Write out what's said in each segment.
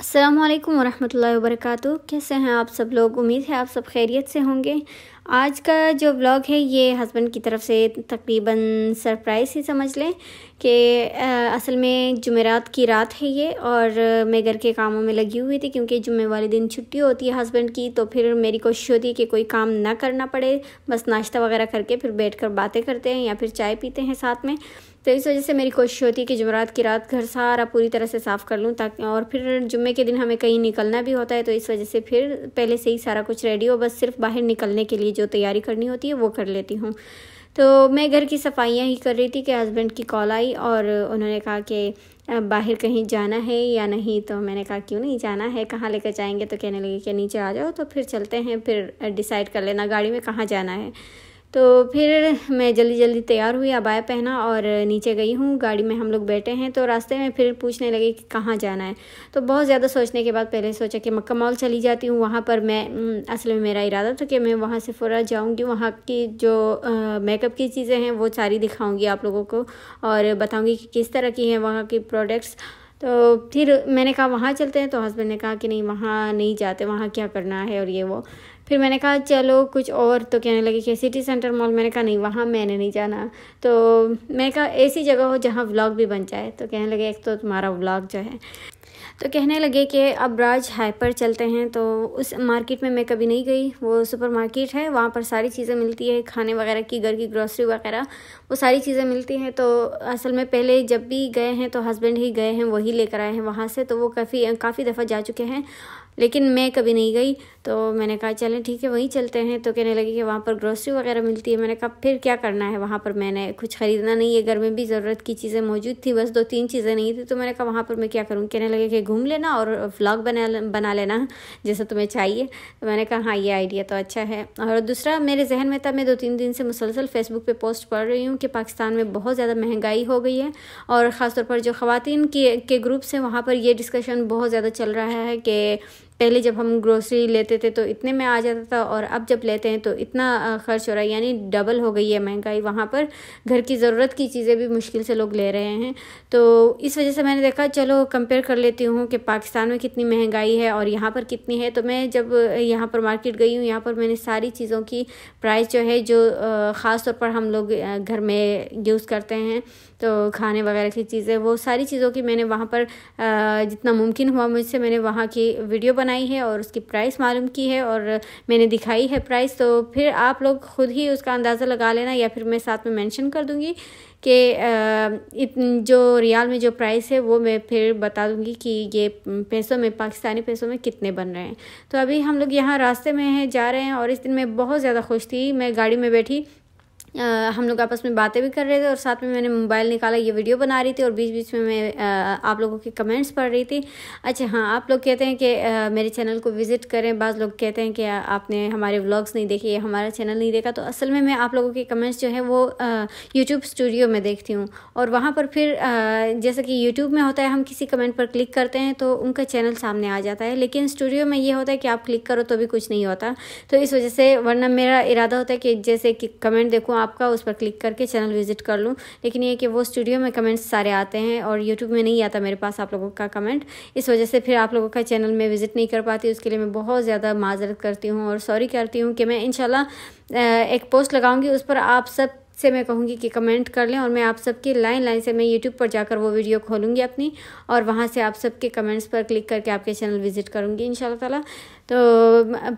असलकम वरह वरक कैसे हैं आप सब लोग उम्मीद है आप सब खैरियत से होंगे आज का जो ब्लॉग है ये हस्बैंड की तरफ से तकरीबन सरप्राइज़ ही समझ लें कि असल में जुमेरात की रात है ये और मैं घर के कामों में लगी हुई थी क्योंकि जुम्मे वाले दिन छुट्टी होती है हस्बैंड की तो फिर मेरी कोशिश होती है कि कोई काम ना करना पड़े बस नाश्ता वगैरह करके फिर बैठ कर बातें करते हैं या फिर चाय पीते हैं साथ में तो इस वजह से मेरी कोशिश होती है कि जुमरात की रात घर सारा पूरी तरह से साफ़ कर लूँ ताकि और फिर जुम्मे के दिन हमें कहीं निकलना भी होता है तो इस वजह से फिर पहले से ही सारा कुछ रेडी हो बस सिर्फ बाहर निकलने के लिए जो तैयारी करनी होती है वो कर लेती हूँ तो मैं घर की सफाइयाँ ही कर रही थी कि हस्बैंड की कॉल आई और उन्होंने कहा कि बाहर कहीं जाना है या नहीं तो मैंने कहा क्यों नहीं जाना है कहाँ लेकर जाएंगे तो कहने लगे कि नीचे आ जाओ तो फिर चलते हैं फिर डिसाइड कर लेना गाड़ी में कहाँ जाना है तो फिर मैं जल्दी जल्दी तैयार हुई अबाया पहना और नीचे गई हूँ गाड़ी में हम लोग बैठे हैं तो रास्ते में फिर पूछने लगे कि कहाँ जाना है तो बहुत ज़्यादा सोचने के बाद पहले सोचा कि मक्का मॉल चली जाती हूँ वहाँ पर मैं असल में मेरा इरादा था कि मैं वहाँ से फौरा जाऊँगी वहाँ की जो मेकअप की चीज़ें हैं वो सारी दिखाऊँगी आप लोगों को और बताऊँगी कि किस तरह की हैं वहाँ की प्रोडक्ट्स तो फिर मैंने कहा वहाँ चलते हैं तो हस्बैंड ने कहा कि नहीं वहाँ नहीं जाते वहाँ क्या करना है और ये वो फिर मैंने कहा चलो कुछ और तो कहने लगे कि सिटी सेंटर मॉल मैंने कहा नहीं वहाँ मैंने नहीं जाना तो मैंने कहा ऐसी जगह हो जहाँ व्लॉग भी बन जाए तो कहने लगे एक तो तुम्हारा व्लॉग जो है तो कहने लगे कि अब राज हाइपर चलते हैं तो उस मार्केट में मैं कभी नहीं गई वो सुपर मार्केट है वहाँ पर सारी चीज़ें मिलती है खाने वगैरह की घर की ग्रोसरी वगैरह वो सारी चीज़ें मिलती हैं तो असल में पहले जब भी गए हैं तो हस्बैंड ही गए हैं वही लेकर आए हैं वहाँ से तो वो काफ़ी काफ़ी दफ़ा जा चुके हैं लेकिन मैं कभी नहीं गई तो मैंने कहा चलें ठीक है वहीं चलते हैं तो कहने लगी कि वहाँ पर ग्रोसरी वगैरह मिलती है मैंने कहा फिर क्या करना है वहाँ पर मैंने कुछ ख़रीदना नहीं है घर में भी ज़रूरत की चीज़ें मौजूद थी बस दो तीन चीज़ें नहीं थी तो मैंने कहा वहाँ पर मैं क्या करूँ कहने लगे कि घूम लेना और व्लॉग बना बना लेना जैसा तुम्हें चाहिए तो मैंने कहा हाँ ये आइडिया तो अच्छा है और दूसरा मेरे जहन में था मैं दो तीन दिन से मुसलसल फेसबुक पर पोस्ट पढ़ रही हूँ कि पाकिस्तान में बहुत ज़्यादा महंगाई हो गई है और ख़ासतौर पर जो ख़वान के के ग्रुप्स हैं वहाँ पर यह डिस्कशन बहुत ज़्यादा चल रहा है कि पहले जब हम ग्रोसरी लेते थे तो इतने में आ जाता था और अब जब लेते हैं तो इतना खर्च हो रहा है यानी डबल हो गई है महंगाई वहाँ पर घर की ज़रूरत की चीज़ें भी मुश्किल से लोग ले रहे हैं तो इस वजह से मैंने देखा चलो कंपेयर कर लेती हूँ कि पाकिस्तान में कितनी महंगाई है और यहाँ पर कितनी है तो मैं जब यहाँ पर मार्केट गई हूँ यहाँ पर मैंने सारी चीज़ों की प्राइस जो है जो ख़ास तौर पर हम लोग घर में यूज़ करते हैं तो खाने वगैरह की चीज़ें वो सारी चीज़ों की मैंने वहाँ पर जितना मुमकिन हुआ मुझसे मैंने वहाँ की वीडियो बना बनाई है और उसकी प्राइस मालूम की है और मैंने दिखाई है प्राइस तो फिर आप लोग ख़ुद ही उसका अंदाज़ा लगा लेना या फिर मैं साथ में मेंशन कर दूंगी कि जो रियाल में जो प्राइस है वो मैं फिर बता दूंगी कि ये पैसों में पाकिस्तानी पैसों में कितने बन रहे हैं तो अभी हम लोग यहाँ रास्ते में हैं जा रहे हैं और इस दिन मैं बहुत ज़्यादा खुश थी मैं गाड़ी में बैठी हम लोग आपस में बातें भी कर रहे थे और साथ में मैंने मोबाइल निकाला ये वीडियो बना रही थी और बीच बीच में मैं आप लोगों के कमेंट्स पढ़ रही थी अच्छा हाँ आप लोग कहते हैं कि मेरे चैनल को विज़िट करें बाज़ लोग कहते हैं कि आपने हमारे व्लॉग्स नहीं देखे हमारा चैनल नहीं देखा तो असल में मैं आप लोगों के कमेंट्स जो है वो यूट्यूब स्टूडियो में देखती हूँ और वहाँ पर फिर जैसे कि यूट्यूब में होता है हम किसी कमेंट पर क्लिक करते हैं तो उनका चैनल सामने आ जाता है लेकिन स्टूडियो में ये होता है कि आप क्लिक करो तो भी कुछ नहीं होता तो इस वजह से वरना मेरा इरादा होता है कि जैसे कि कमेंट देखो आपका उस पर क्लिक करके चैनल विजिट कर लूँ लेकिन ये कि वो स्टूडियो में कमेंट्स सारे आते हैं और यूट्यूब में नहीं आता मेरे पास आप लोगों का कमेंट इस वजह से फिर आप लोगों का चैनल में विज़िट नहीं कर पाती उसके लिए मैं बहुत ज़्यादा माजरत करती हूँ और सॉरी करती हूँ कि मैं इनशाला एक पोस्ट लगाऊंगी उस पर आप सब से मैं कहूँगी कि कमेंट कर लें और मैं आप सबके लाइन लाइन से मैं यूट्यूब पर जाकर वो वीडियो खोलूँगी अपनी और वहाँ से आप सबके कमेंट्स पर क्लिक करके आपके चैनल विजिट करूँगी इन ताला तो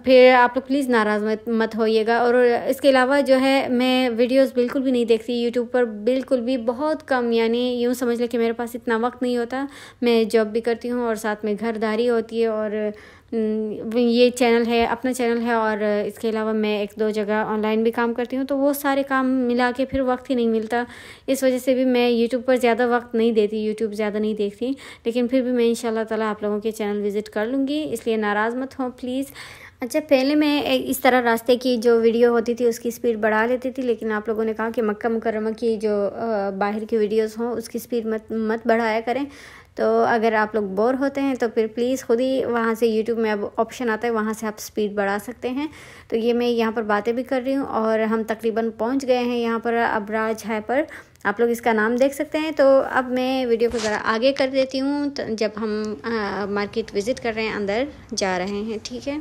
फिर आप लोग प्लीज़ नाराज़ मत मत होइएगा और इसके अलावा जो है मैं वीडियोस बिल्कुल भी नहीं देखती यूट्यूब पर बिल्कुल भी बहुत कम यानी यूँ समझ लें कि मेरे पास इतना वक्त नहीं होता मैं जॉब भी करती हूँ और साथ में घरदारी होती है और हम्म, ये चैनल है अपना चैनल है और इसके अलावा मैं एक दो जगह ऑनलाइन भी काम करती हूँ तो वो सारे काम मिला के फिर वक्त ही नहीं मिलता इस वजह से भी मैं यूट्यूब पर ज़्यादा वक्त नहीं देती यूट्यूब ज़्यादा नहीं देखती लेकिन फिर भी मैं इन ताला आप लोगों के चैनल विज़िट कर लूँगी इसलिए नाराज़ मत हों प्लीज़ अच्छा पहले मैं इस तरह रास्ते की जो वीडियो होती थी उसकी स्पीड बढ़ा लेती थी लेकिन आप लोगों ने कहा कि मक्का मुकरमा की जो बाहर की वीडियोस हों उसकी स्पीड मत मत बढ़ाया करें तो अगर आप लोग बोर होते हैं तो फिर प्लीज़ खुद ही वहाँ से यूट्यूब में अब ऑप्शन आता है वहाँ से आप स्पीड बढ़ा सकते हैं तो ये मैं यहाँ पर बातें भी कर रही हूँ और हम तकरीबन पहुँच गए हैं यहाँ पर अबराज है पर आप लोग इसका नाम देख सकते हैं तो अब मैं वीडियो को ज़रा आगे कर देती हूँ तो जब हम आ, मार्केट विज़िट कर रहे हैं अंदर जा रहे हैं ठीक है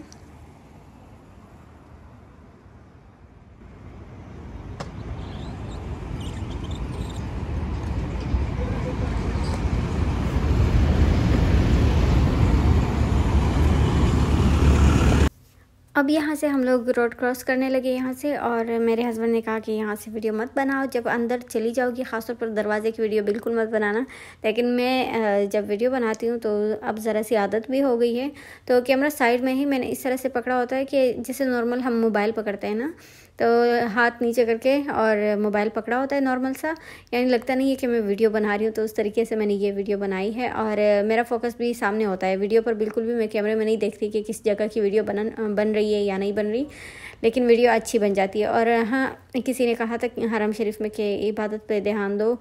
अब यहाँ से हम लोग रोड क्रॉस करने लगे यहाँ से और मेरे हस्बैंड ने कहा कि यहाँ से वीडियो मत बनाओ जब अंदर चली जाओगी ख़ासतौर पर दरवाजे की वीडियो बिल्कुल मत बनाना लेकिन मैं जब वीडियो बनाती हूँ तो अब ज़रा सी आदत भी हो गई है तो कैमरा साइड में ही मैंने इस तरह से पकड़ा होता है कि जैसे नॉर्मल हम मोबाइल पकड़ते हैं ना तो हाथ नीचे करके और मोबाइल पकड़ा होता है नॉर्मल सा यानी लगता नहीं है कि मैं वीडियो बना रही हूँ तो उस तरीके से मैंने ये वीडियो बनाई है और मेरा फोकस भी सामने होता है वीडियो पर बिल्कुल भी मैं कैमरे में नहीं देखती कि किस जगह की वीडियो बन बन रही है या नहीं बन रही लेकिन वीडियो अच्छी बन जाती है और हाँ किसी ने कहा था हरम शरीफ में कि इबादत पर ध्यान दो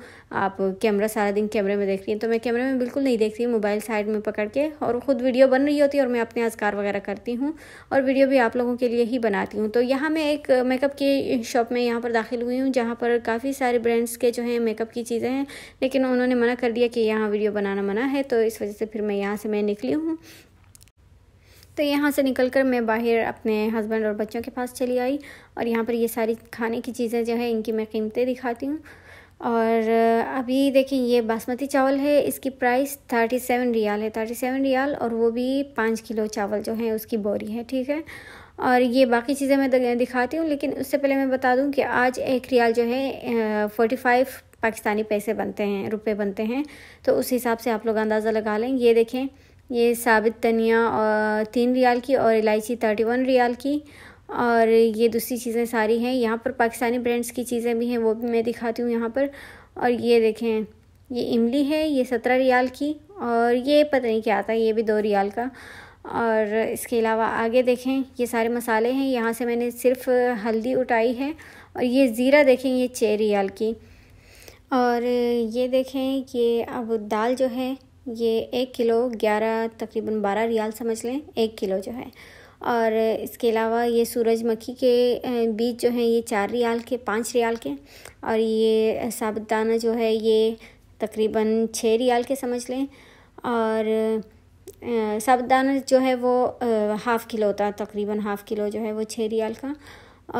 आप कैमरा सारा दिन कैमरे में देख रही हैं तो मैं कैमरे में बिल्कुल नहीं देखती मोबाइल साइड में पकड़ के और ख़ुद वीडियो बन रही होती है और मैं अपने अजकार वगैरह करती हूँ और वीडियो भी आप लोगों के लिए ही बनाती हूँ तो यहाँ मैं एक मेकअप की शॉप में यहाँ पर दाखिल हुई हूँ जहाँ पर काफ़ी सारे ब्रांड्स के जो हैं मेकअप की चीज़ें हैं लेकिन उन्होंने मना कर दिया कि यहाँ वीडियो बनाना मना है तो इस वजह से फिर मैं यहाँ से मैं निकली हूँ तो यहाँ से निकल कर मैं बाहर अपने हस्बैंड और बच्चों के पास चली आई और यहाँ पर ये सारी खाने की चीज़ें जो है इनकी मैं कीमतें दिखाती हूँ और अभी देखिए ये बासमती चावल है इसकी प्राइस थर्टी सेवन रियाल है थर्टी सेवन रियाल और वो भी पाँच किलो चावल जो है उसकी बोरी है ठीक है और ये बाकी चीज़ें मैं दिखाती हूँ लेकिन उससे पहले मैं बता दूँ कि आज एक रियाल जो है फोर्टी फाइव पाकिस्तानी पैसे बनते हैं रुपए बनते हैं तो उस हिसाब से आप लोग अंदाज़ा लगा लें ये देखें ये साबित धनिया और तीन रियाल की और इलायची थर्टी वन रियाल की और ये दूसरी चीज़ें सारी हैं यहाँ पर पाकिस्तानी ब्रांड्स की चीज़ें भी हैं वो भी मैं दिखाती हूँ यहाँ पर और ये देखें ये इमली है ये सत्रह रियाल की और ये पता नहीं क्या आता ये भी दो रियाल का और इसके अलावा आगे देखें ये सारे मसाले हैं यहाँ से मैंने सिर्फ हल्दी उठाई है और ये ज़ीरा देखें ये छः रियाल की और ये देखें कि अब दाल जो है ये एक किलो ग्यारह तकरीबन बारह रियाल समझ लें एक किलो जो है और इसके अलावा ये सूरजमुखी के बीज जो हैं ये चार रियाल के पाँच रियाल के और ये साबुत दाना जो है ये तकरीबन छः रियाल के समझ लें और साबुदाना दाना जो है वो हाफ़ किलो होता है तकरीबन हाफ़ किलो जो है वो छः रियाल का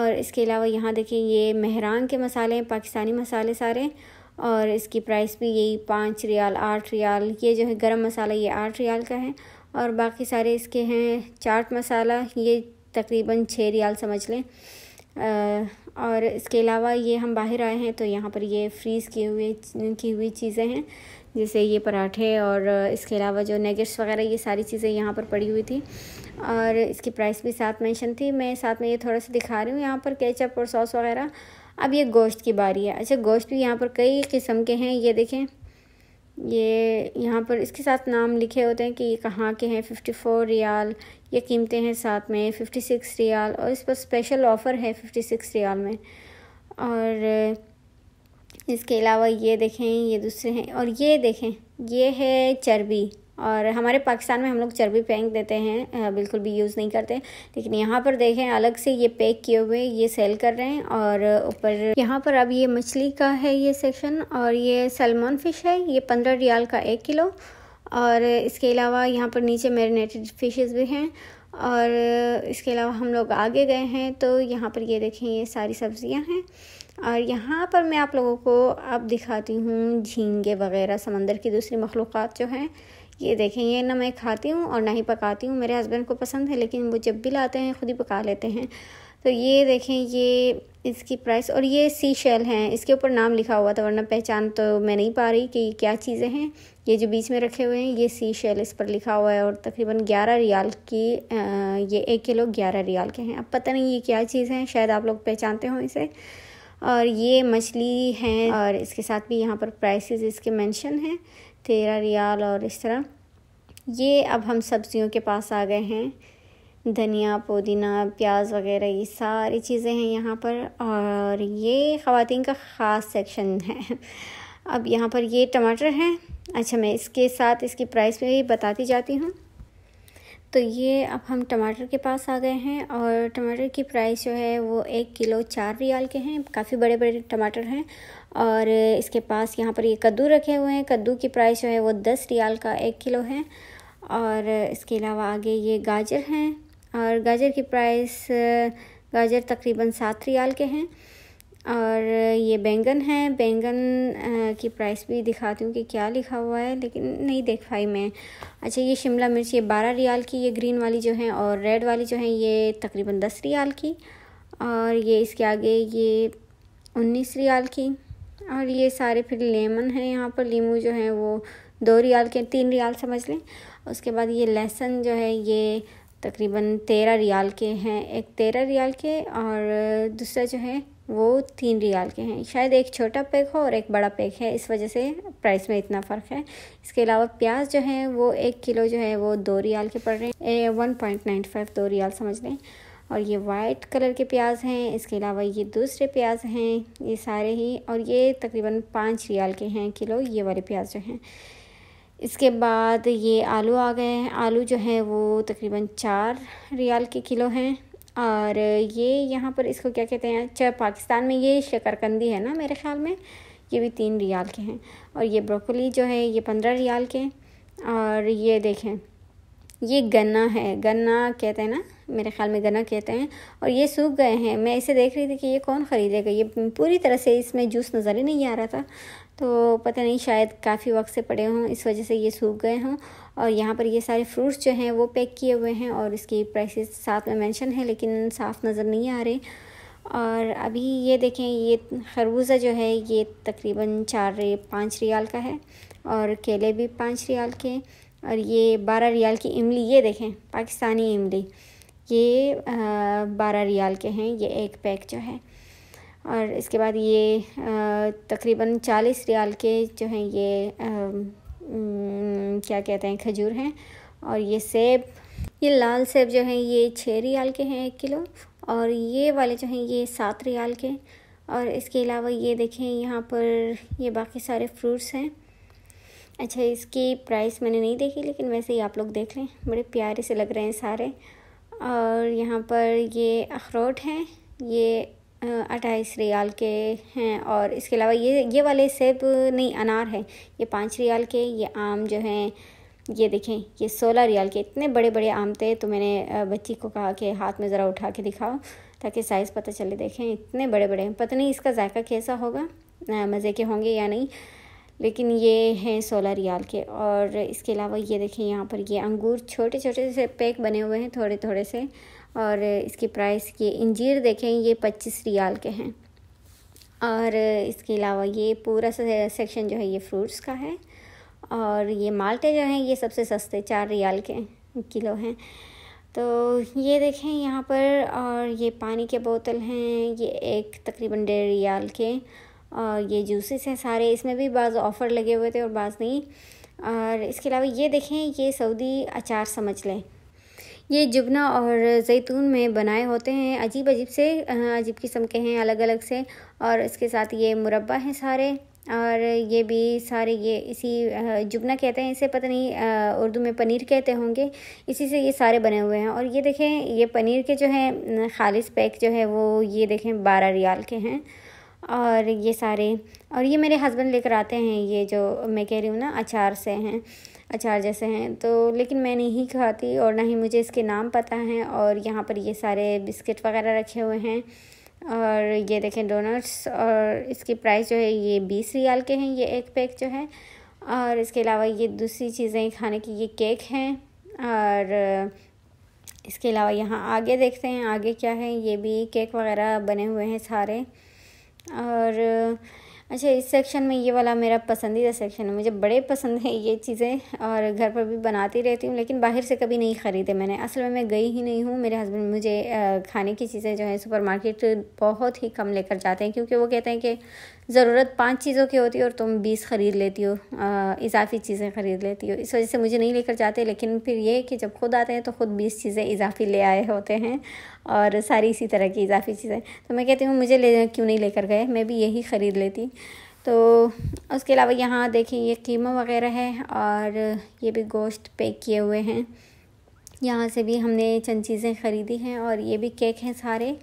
और इसके अलावा यहाँ देखिए ये मेहरान के मसाले हैं पाकिस्तानी मसाले सारे और इसकी प्राइस भी यही पाँच रियाल आठ रियाल ये जो है गरम मसाला ये आठ रियाल का है और बाकी सारे इसके हैं चाट मसाला ये तकरीबन छः रियाल समझ लें और इसके अलावा ये हम बाहर आए हैं तो यहाँ पर ये फ्रीज़ किए हुए की हुई चीज़ें हैं जैसे ये पराठे और इसके अलावा जो नेगेट्स वगैरह ये सारी चीज़ें यहाँ पर पड़ी हुई थी और इसकी प्राइस भी साथ मेंशन थी मैं साथ में ये थोड़ा सा दिखा रही हूँ यहाँ पर केचप और सॉस वगैरह अब ये गोश्त की बारी है अच्छा गोश्त भी यहाँ पर कई किस्म के हैं ये देखें ये यहाँ पर इसके साथ नाम लिखे होते हैं कि ये कहाँ के हैं फ़िफ्टी फोर रियाल ये कीमतें हैं साथ में फ़िफ्टी सिक्स रियाल और इस पर स्पेशल ऑफ़र है फ़िफ्टी सिक्स रियाल में और इसके अलावा ये देखें ये दूसरे हैं और ये देखें ये है चर्बी और हमारे पाकिस्तान में हम लोग चर्बी फेंक देते हैं बिल्कुल भी यूज़ नहीं करते लेकिन यहाँ पर देखें अलग से ये पैक किए हुए ये सेल कर रहे हैं और ऊपर यहाँ पर अब ये मछली का है ये सेक्शन और ये सलमान फ़िश है ये पंद्रह रियाल का एक किलो और इसके अलावा यहाँ पर नीचे मेरीनेटेड फिशेज़ भी हैं और इसके अलावा हम लोग आगे गए हैं तो यहाँ पर ये देखें ये सारी सब्ज़ियाँ हैं और यहाँ पर मैं आप लोगों को अब दिखाती हूँ झींगे वगैरह समंदर की दूसरी मखलूक़ात जो हैं ये देखें ये ना मैं खाती हूँ और ना ही पकाती हूँ मेरे हस्बैंड को पसंद है लेकिन वो जब भी लाते हैं खुद ही पका लेते हैं तो ये देखें ये इसकी प्राइस और ये सी शेल हैं इसके ऊपर नाम लिखा हुआ था वरना पहचान तो मैं नहीं पा रही कि क्या चीज़ें हैं ये जो बीच में रखे हुए हैं ये सी शेल इस पर लिखा हुआ है और तकरीबन ग्यारह रियाल की ये एक किलो ग्यारह रियाल के हैं अब पता नहीं ये क्या चीज़ हैं शायद आप लोग पहचानते हों इसे और ये मछली हैं और इसके साथ भी यहाँ पर प्राइसेस इसके मेंशन हैं तेरह रियाल और इस तरह ये अब हम सब्ज़ियों के पास आ गए हैं धनिया पुदीना प्याज वगैरह ये सारी चीज़ें हैं यहाँ पर और ये ख़वान का ख़ास सेक्शन है अब यहाँ पर ये टमाटर हैं अच्छा मैं इसके साथ इसकी प्राइस भी बताती जाती हूँ तो ये अब हम टमाटर के पास आ गए हैं और टमाटर की प्राइस जो है वो एक किलो चार रियाल के हैं काफ़ी बड़े बड़े टमाटर हैं और इसके पास यहाँ पर ये कद्दू रखे हुए हैं कद्दू की प्राइस जो है वो दस रियाल का एक किलो है और इसके अलावा आगे ये गाजर हैं और गाजर की प्राइस गाजर तकरीबन सात रियाल के हैं और ये बैंगन है बैंगन की प्राइस भी दिखाती हूँ कि क्या लिखा हुआ है लेकिन नहीं देख पाई मैं अच्छा ये शिमला मिर्च ये बारह रियाल की ये ग्रीन वाली जो है और रेड वाली जो है ये तकरीबन दस रियाल की और ये इसके आगे ये उन्नीस रियाल की और ये सारे फिर लेमन है यहाँ पर लीमू जो है वो दो रियाल के तीन रियाल समझ लें उसके बाद ये लहसुन जो है ये तकरीबन तेरह रियाल के हैं एक तेरह रियाल के और दूसरा जो है वो तीन रियाल के हैं शायद एक छोटा पैक हो और एक बड़ा पैक है इस वजह से प्राइस में इतना फ़र्क है इसके अलावा प्याज जो है वो एक किलो जो है वो दो रियाल के पड़ रहे हैं वन पॉइंट नाइन फाइव दो रियाल समझ लें और ये वाइट कलर के प्याज हैं इसके अलावा ये दूसरे प्याज हैं ये सारे ही और ये तकरीबन पाँच रियाल के हैं किलो ये वाले प्याज जो हैं इसके बाद ये आलू आ गए हैं आलू जो है वो तकरीबन चार रियाल के किलो हैं और ये यहाँ पर इसको क्या कहते हैं अच्छा पाकिस्तान में ये शकरकंदी है ना मेरे ख्याल में ये भी तीन रियाल के हैं और ये ब्रोकली जो है ये पंद्रह रियाल के और ये देखें ये गन्ना है गन्ना कहते हैं ना मेरे ख्याल में गना कहते हैं और ये सूख गए हैं मैं इसे देख रही थी कि ये कौन ख़रीदेगा ये पूरी तरह से इसमें जूस नज़र ही नहीं आ रहा था तो पता नहीं शायद काफ़ी वक्त से पड़े हों इस वजह से ये सूख गए हों और यहाँ पर ये सारे फ्रूट्स जो हैं वो पैक किए हुए हैं और इसकी प्राइसेस साथ में मेंशन है लेकिन साफ़ नज़र नहीं आ रहे और अभी ये देखें ये खरबूजा जो है ये तकरीबन चार रे पाँच रियाल का है और केले भी पाँच रियाल के और ये बारह रियाल की इमली ये देखें पाकिस्तानी इमली ये बारह रियाल के हैं ये एक पैक जो है और इसके बाद ये तकरीबन चालीस रियाल के जो हैं ये क्या कहते हैं खजूर हैं और ये सेब ये लाल सेब जो हैं ये छः रियाल के हैं एक किलो और ये वाले जो हैं ये सात रियाल के और इसके अलावा ये देखें यहाँ पर ये बाकी सारे फ्रूट्स हैं अच्छा इसकी प्राइस मैंने नहीं देखी लेकिन वैसे ही आप लोग देख लें बड़े प्यारे से लग रहे हैं सारे और यहाँ पर ये अखरोट हैं ये अट्ठाईस रियाल के हैं और इसके अलावा ये ये वाले सेब नहीं अनार है ये पाँच रियाल के ये आम जो हैं ये देखें ये सोलह रियाल के इतने बड़े बड़े आम थे तो मैंने बच्ची को कहा कि हाथ में ज़रा उठा के दिखाओ ताकि साइज़ पता चले देखें इतने बड़े बड़े हैं पता नहीं इसका जायका कैसा होगा मज़े के होंगे या नहीं लेकिन ये हैं सोलह रियाल के और इसके अलावा ये देखें यहाँ पर ये अंगूर छोटे छोटे से पैक बने हुए हैं थोड़े थोड़े से और इसकी प्राइस ये इंजीर देखें ये पच्चीस रियाल के हैं और इसके अलावा ये पूरा सेक्शन जो है ये फ्रूट्स का है और ये माल्टे जो हैं ये सबसे सस्ते चार रियाल के किलो हैं तो ये देखें यहाँ पर और ये पानी के बोतल हैं ये एक तकरीबन डेढ़ रियाल के और ये जूसेस हैं सारे इसमें भी बाज़ ऑफ़र लगे हुए थे और बाज़ नहीं और इसके अलावा ये देखें ये सऊदी अचार समझ लें ये जुबना और जैतून में बनाए होते हैं अजीब अजीब से अजीब किस्म के हैं अलग अलग से और इसके साथ ये मुरबा हैं सारे और ये भी सारे ये इसी जुबना कहते हैं इसे पता नहीं उर्दू में पनीर कहते होंगे इसी से ये सारे बने हुए हैं और ये देखें ये पनीर के जो है खालिस पैक जो है वो ये देखें बारह रियाल के हैं और ये सारे और ये मेरे हस्बैंड लेकर आते हैं ये जो मैं कह रही हूँ ना अचार से हैं अचार जैसे हैं तो लेकिन मैं नहीं खाती और ना ही मुझे इसके नाम पता हैं और यहाँ पर ये सारे बिस्किट वगैरह रखे हुए हैं और ये देखें डोनट्स और इसकी प्राइस जो है ये बीस रियाल के हैं ये एक पैक जो है और इसके अलावा ये दूसरी चीज़ें खाने की ये केक हैं और इसके अलावा यहाँ आगे देखते हैं आगे क्या है ये भी केक वगैरह बने हुए हैं सारे और अच्छा इस सेक्शन में ये वाला मेरा पसंदीदा सेक्शन है मुझे बड़े पसंद है ये चीज़ें और घर पर भी बनाती रहती हूँ लेकिन बाहर से कभी नहीं ख़रीदे मैंने असल में मैं गई ही नहीं हूँ मेरे हस्बैंड मुझे खाने की चीज़ें जो है सुपरमार्केट बहुत ही कम लेकर जाते हैं क्योंकि वो कहते हैं कि ज़रूरत पाँच चीज़ों की होती है और तुम बीस ख़रीद लेती हो इजाफी चीज़ें ख़रीद लेती हो इस वजह से मुझे नहीं लेकर जाते लेकिन फिर ये कि जब खुद आते हैं तो ख़ुद बीस चीज़ें इजाफी ले आए होते हैं और सारी इसी तरह की इजाफी चीज़ें तो मैं कहती हूँ मुझे ले क्यों नहीं लेकर गए मैं भी यही ख़रीद लेती तो उसके अलावा यहाँ देखें ये कीमा वगैरह है और ये भी गोश्त पैक किए हुए हैं यहाँ से भी हमने चंद चीज़ें ख़रीदी हैं और ये भी केक हैं सारे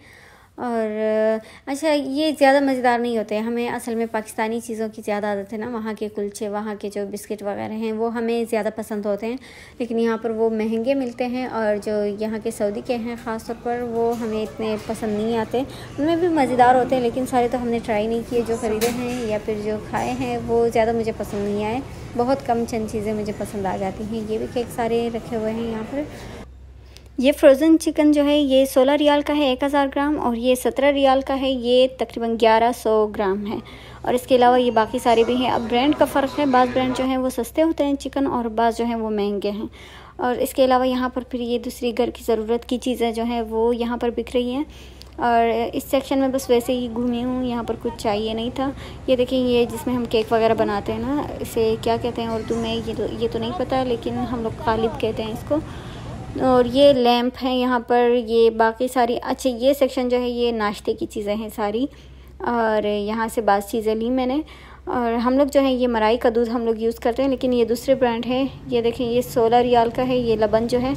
और अच्छा ये ज़्यादा मज़ेदार नहीं होते हमें असल में पाकिस्तानी चीज़ों की ज़्यादा आदत है ना वहाँ के कुलचे वहाँ के जो बिस्किट वगैरह हैं वो हमें ज़्यादा पसंद होते हैं लेकिन यहाँ पर वो महंगे मिलते हैं और जो यहाँ के सऊदी के हैं ख़ास तौर पर वो हमें इतने पसंद नहीं आते उनमें भी मज़ेदार होते हैं लेकिन सारे तो हमने ट्राई नहीं किए जो ख़रीदे हैं या फिर जो खाए हैं वो ज़्यादा मुझे पसंद नहीं आए बहुत कम चंद चीज़ें मुझे पसंद आ जाती हैं ये भी केक सारे रखे हुए हैं यहाँ पर ये फ्रोज़न चिकन जो है ये सोलह रियाल का है एक हज़ार ग्राम और ये सत्रह रियाल का है ये तकरीबन ग्यारह सौ ग्राम है और इसके अलावा ये बाकी सारे भी हैं अब ब्रांड का फ़र्क है बाज़ ब्रांड जो है वो सस्ते होते हैं चिकन और बाज़ जो हैं वो महंगे हैं और इसके अलावा यहाँ पर फिर ये दूसरी घर की ज़रूरत की चीज़ें जो हैं वो यहाँ पर बिक रही हैं और इस सेक्शन में बस वैसे ही घूमी हूँ यहाँ पर कुछ चाहिए नहीं था ये देखें ये जिसमें हम केक वगैरह बनाते हैं ना इसे क्या कहते हैं उर्दू में ये तो ये तो नहीं पता लेकिन हम लोग गालिब कहते हैं इसको और ये लैम्प है यहाँ पर ये बाकी सारी अच्छा ये सेक्शन जो है ये नाश्ते की चीज़ें हैं सारी और यहाँ से बात चीज़ें ली मैंने और हम लोग जो है ये मराई का दूध हम लोग यूज़ करते हैं लेकिन ये दूसरे ब्रांड है ये देखें ये सोलह रियाल का है ये लबन जो है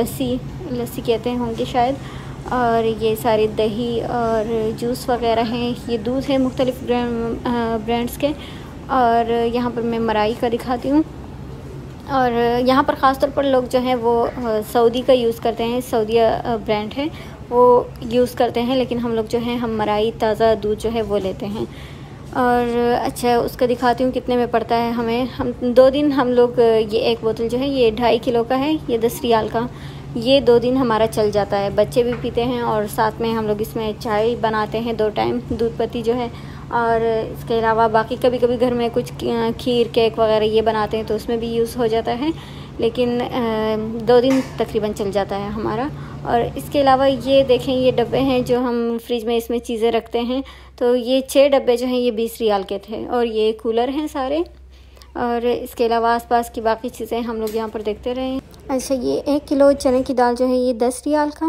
लस्सी लस्सी कहते हैं होंगे शायद और ये सारे दही और जूस वगैरह हैं ये दूध है मुख्तलिफ़ ब्रांड्स के और यहाँ पर मैं मराई का दिखाती हूँ और यहाँ पर ख़ास तौर पर लोग जो हैं वो सऊदी का यूज़ करते हैं सऊदी ब्रांड है वो यूज़ करते हैं लेकिन हम लोग जो हैं हम मराई ताज़ा दूध जो है वो लेते हैं और अच्छा उसका दिखाती हूँ कितने में पड़ता है हमें हम दो दिन हम लोग ये एक बोतल जो है ये ढाई किलो का है ये दस रियाल का ये दो दिन हमारा चल जाता है बच्चे भी पीते हैं और साथ में हम लोग इसमें चाय बनाते हैं दो टाइम दूध पत्ती जो है और इसके अलावा बाकी कभी कभी घर में कुछ खीर केक वगैरह ये बनाते हैं तो उसमें भी यूज़ हो जाता है लेकिन दो दिन तकरीबन चल जाता है हमारा और इसके अलावा ये देखें ये डब्बे हैं जो हम फ्रिज में इसमें चीज़ें रखते हैं तो ये छः डब्बे जो हैं ये बीस रियाल के थे और ये कूलर हैं सारे और इसके अलावा आसपास की बाकी चीज़ें हम लोग यहाँ पर देखते रहें अच्छा ये एक किलो चने की दाल जो है ये दस रियाल का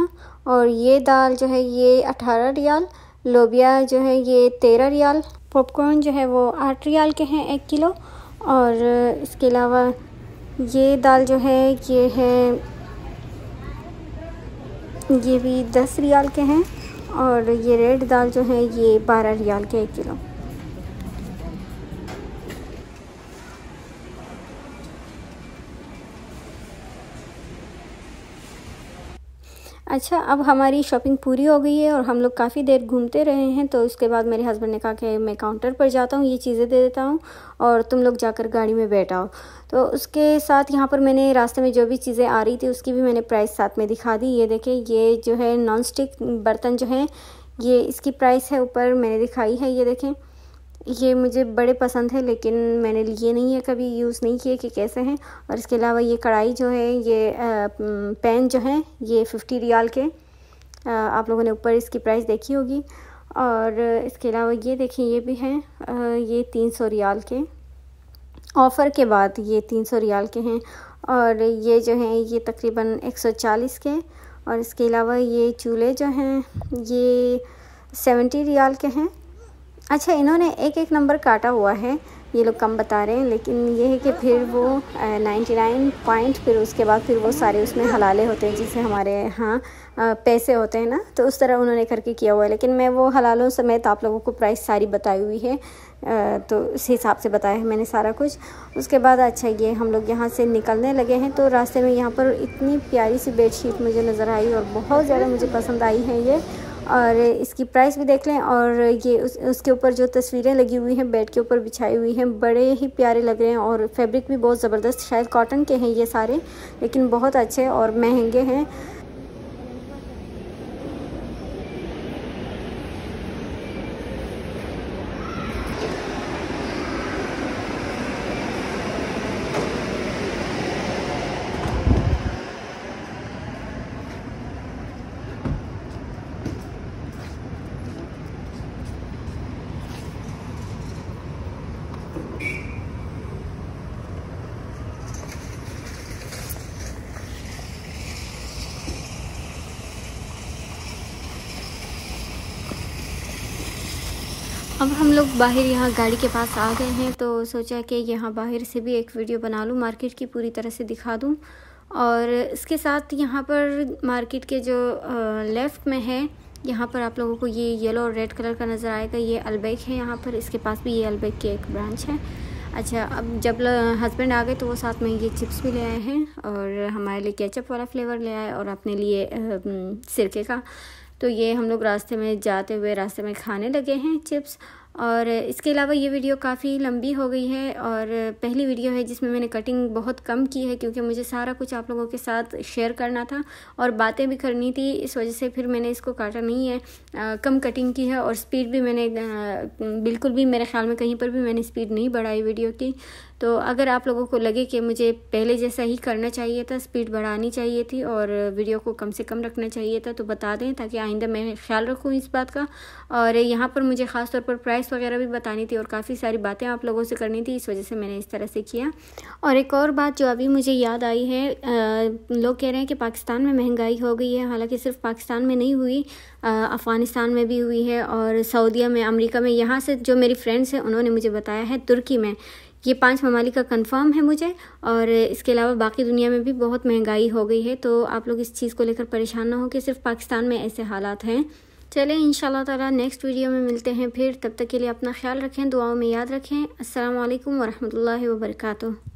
और ये दाल जो है ये अठारह रियाल लोबिया जो है ये तेरह रियाल पॉपकॉर्न जो है वो आठ रियाल के हैं एक किलो और इसके अलावा ये दाल जो है ये है ये भी दस रियाल के हैं और ये रेड दाल जो है ये बारह रियाल के एक किलो अच्छा अब हमारी शॉपिंग पूरी हो गई है और हम लोग काफ़ी देर घूमते रहे हैं तो उसके बाद मेरे हस्बैंड ने कहा कि मैं काउंटर पर जाता हूँ ये चीज़ें दे देता हूँ और तुम लोग जाकर गाड़ी में बैठाओ तो उसके साथ यहाँ पर मैंने रास्ते में जो भी चीज़ें आ रही थी उसकी भी मैंने प्राइस साथ में दिखा दी ये देखें ये जो है नॉन स्टिक बर्तन जो हैं ये इसकी प्राइस है ऊपर मैंने दिखाई है ये देखें ये मुझे बड़े पसंद है लेकिन मैंने लिए नहीं है कभी यूज़ नहीं किए कि कैसे हैं और इसके अलावा ये कढ़ाई जो है ये पेन जो है ये फ़िफ्टी रियाल के आ, आप लोगों ने ऊपर इसकी प्राइस देखी होगी और इसके अलावा ये देखें ये भी हैं ये तीन सौ रियाल के ऑफ़र के बाद ये तीन सौ रियाल के हैं और ये जो हैं ये तकरीबन एक सौ चालीस के और इसके अलावा ये चूल्हे जो हैं ये सेवेंटी रियाल के हैं अच्छा इन्होंने एक एक नंबर काटा हुआ है ये लोग कम बता रहे हैं लेकिन ये है कि फिर वो नाइन्टी नाइन पॉइंट फिर उसके बाद फिर वो सारे उसमें हलाले होते हैं जिसे हमारे यहाँ पैसे होते हैं ना तो उस तरह उन्होंने करके किया हुआ है लेकिन मैं वो हलालों समेत आप लोगों को प्राइस सारी बताई हुई है तो उस हिसाब से बताया है मैंने सारा कुछ उसके बाद अच्छा ये हम लोग यहाँ से निकलने लगे हैं तो रास्ते में यहाँ पर इतनी प्यारी सी बेड मुझे नज़र आई और बहुत ज़्यादा मुझे पसंद आई है ये और इसकी प्राइस भी देख लें और ये उस, उसके ऊपर जो तस्वीरें लगी हुई हैं बेड के ऊपर बिछाई हुई हैं बड़े ही प्यारे लग रहे हैं और फैब्रिक भी बहुत ज़बरदस्त शायद कॉटन के हैं ये सारे लेकिन बहुत अच्छे और महंगे हैं अब हम लोग बाहर यहाँ गाड़ी के पास आ गए हैं तो सोचा कि यहाँ बाहर से भी एक वीडियो बना लूँ मार्केट की पूरी तरह से दिखा दूँ और इसके साथ यहाँ पर मार्केट के जो लेफ़्ट में है यहाँ पर आप लोगों को ये येलो और रेड कलर का नज़र आएगा ये अलबेक है यहाँ पर इसके पास भी ये अलबेक की एक ब्रांच है अच्छा अब जब हस्बैंड आ गए तो वो साथ में ये चिप्स भी ले आए हैं और हमारे लिए केचप वाला फ्लेवर ले आए और अपने लिए सिरके का तो ये हम लोग रास्ते में जाते हुए रास्ते में खाने लगे हैं चिप्स और इसके अलावा ये वीडियो काफ़ी लंबी हो गई है और पहली वीडियो है जिसमें मैंने कटिंग बहुत कम की है क्योंकि मुझे सारा कुछ आप लोगों के साथ शेयर करना था और बातें भी करनी थी इस वजह से फिर मैंने इसको काटा नहीं है आ, कम कटिंग की है और स्पीड भी मैंने आ, बिल्कुल भी मेरे ख्याल में कहीं पर भी मैंने स्पीड नहीं बढ़ाई वीडियो की तो अगर आप लोगों को लगे कि मुझे पहले जैसा ही करना चाहिए था स्पीड बढ़ानी चाहिए थी और वीडियो को कम से कम रखना चाहिए था तो बता दें ताकि आइंदा मैं ख्याल रखूँ इस बात का और यहाँ पर मुझे ख़ास तौर पर प्राइस वगैरह भी बतानी थी और काफ़ी सारी बातें आप लोगों से करनी थी इस वजह से मैंने इस तरह से किया और एक और बात जो अभी मुझे याद आई है लोग कह रहे हैं कि पाकिस्तान में महंगाई हो गई है हालाँकि सिर्फ पाकिस्तान में नहीं हुई अफ़गानिस्तान में भी हुई है और सऊदीया में अमरीका में यहाँ से जो मेरी फ्रेंड्स हैं उन्होंने मुझे बताया है तुर्की में ये पांच ममालिक का कंफर्म है मुझे और इसके अलावा बाकी दुनिया में भी बहुत महंगाई हो गई है तो आप लोग इस चीज़ को लेकर परेशान ना हो कि सिर्फ पाकिस्तान में ऐसे हालात हैं चलें इन ताला नेक्स्ट वीडियो में मिलते हैं फिर तब तक के लिए अपना ख्याल रखें दुआओं में याद रखें असल वरहमल वर्का